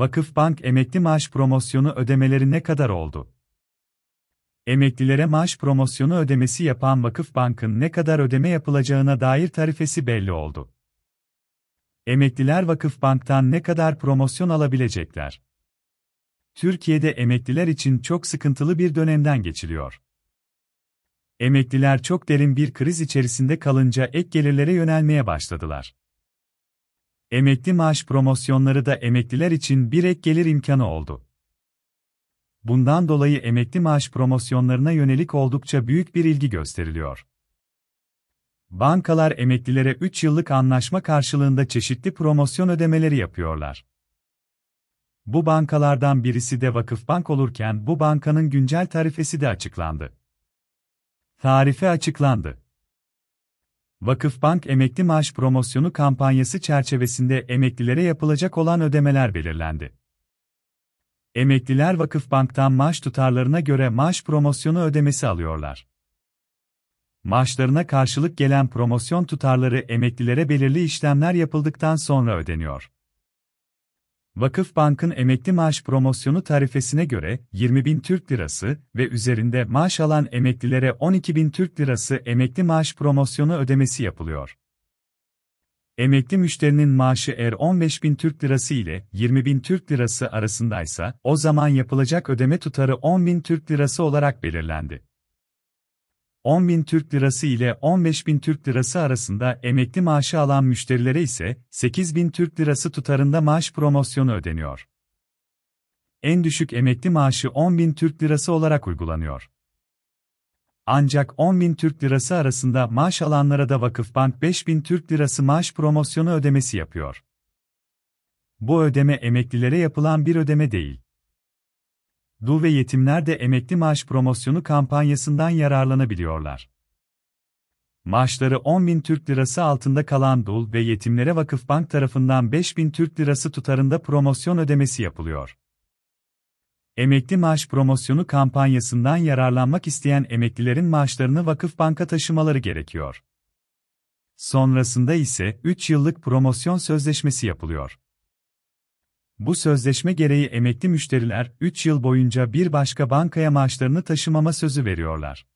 Vakıfbank emekli maaş promosyonu ödemeleri ne kadar oldu? Emeklilere maaş promosyonu ödemesi yapan Vakıfbank'ın ne kadar ödeme yapılacağına dair tarifesi belli oldu. Emekliler Vakıfbank'tan ne kadar promosyon alabilecekler? Türkiye'de emekliler için çok sıkıntılı bir dönemden geçiliyor. Emekliler çok derin bir kriz içerisinde kalınca ek gelirlere yönelmeye başladılar. Emekli maaş promosyonları da emekliler için bir ek gelir imkanı oldu. Bundan dolayı emekli maaş promosyonlarına yönelik oldukça büyük bir ilgi gösteriliyor. Bankalar emeklilere 3 yıllık anlaşma karşılığında çeşitli promosyon ödemeleri yapıyorlar. Bu bankalardan birisi de Vakıfbank olurken bu bankanın güncel tarifesi de açıklandı. Tarife açıklandı. Vakıfbank emekli maaş promosyonu kampanyası çerçevesinde emeklilere yapılacak olan ödemeler belirlendi. Emekliler Vakıfbank'tan maaş tutarlarına göre maaş promosyonu ödemesi alıyorlar. Maaşlarına karşılık gelen promosyon tutarları emeklilere belirli işlemler yapıldıktan sonra ödeniyor. Vakıf Bank'ın emekli maaş promosyonu tarifesine göre 20 bin Türk Lirası ve üzerinde maaş alan emeklilere 12 bin Türk Lirası emekli maaş promosyonu ödemesi yapılıyor. Emekli müşterinin maaşı eğer 15 bin Türk Lirası ile 20 bin Türk Lirası arasındaysa o zaman yapılacak ödeme tutarı 10 bin Türk Lirası olarak belirlendi. 10.000 Türk Lirası ile 15.000 Türk Lirası arasında emekli maaşı alan müşterilere ise 8.000 Türk Lirası tutarında maaş promosyonu ödeniyor. En düşük emekli maaşı 10.000 Türk Lirası olarak uygulanıyor. Ancak 10.000 Türk Lirası arasında maaş alanlara da Vakıfbank 5.000 Türk Lirası maaş promosyonu ödemesi yapıyor. Bu ödeme emeklilere yapılan bir ödeme değil dul ve yetimler de emekli maaş promosyonu kampanyasından yararlanabiliyorlar. Maaşları 10 bin Türk Lirası altında kalan dul ve yetimlere Vakıfbank tarafından 5 bin Türk Lirası tutarında promosyon ödemesi yapılıyor. Emekli maaş promosyonu kampanyasından yararlanmak isteyen emeklilerin maaşlarını Vakıfbank'a taşımaları gerekiyor. Sonrasında ise 3 yıllık promosyon sözleşmesi yapılıyor. Bu sözleşme gereği emekli müşteriler 3 yıl boyunca bir başka bankaya maaşlarını taşımama sözü veriyorlar.